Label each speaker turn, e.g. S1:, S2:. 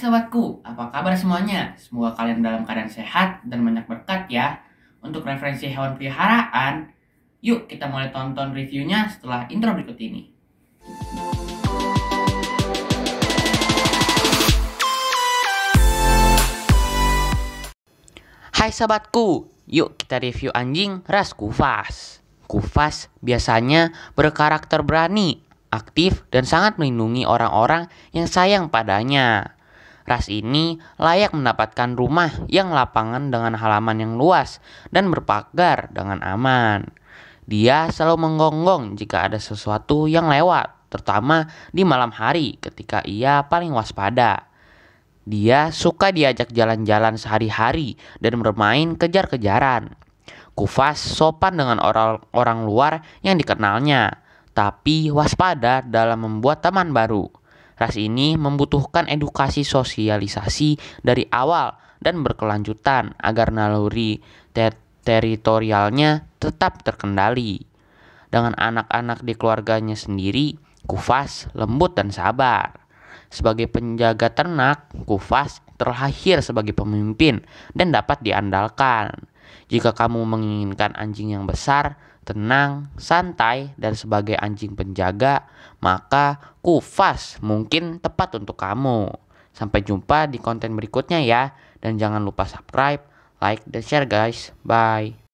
S1: sahabatku, apa kabar semuanya? Semoga kalian dalam keadaan sehat dan banyak berkat ya. Untuk referensi hewan peliharaan, yuk kita mulai tonton reviewnya setelah intro berikut ini. Hai sahabatku, yuk kita review anjing ras kufas. Kufas biasanya berkarakter berani, aktif, dan sangat melindungi orang-orang yang sayang padanya. Ras ini layak mendapatkan rumah yang lapangan dengan halaman yang luas dan berpagar dengan aman. Dia selalu menggonggong jika ada sesuatu yang lewat, terutama di malam hari ketika ia paling waspada. Dia suka diajak jalan-jalan sehari-hari dan bermain kejar-kejaran. Kufas sopan dengan orang-orang luar yang dikenalnya, tapi waspada dalam membuat teman baru Ras ini membutuhkan edukasi sosialisasi dari awal dan berkelanjutan agar naluri ter teritorialnya tetap terkendali. Dengan anak-anak di keluarganya sendiri, Kufas lembut dan sabar. Sebagai penjaga ternak, Kufas terlahir sebagai pemimpin dan dapat diandalkan. Jika kamu menginginkan anjing yang besar, tenang, santai, dan sebagai anjing penjaga, maka kufas mungkin tepat untuk kamu. Sampai jumpa di konten berikutnya ya, dan jangan lupa subscribe, like, dan share guys. Bye.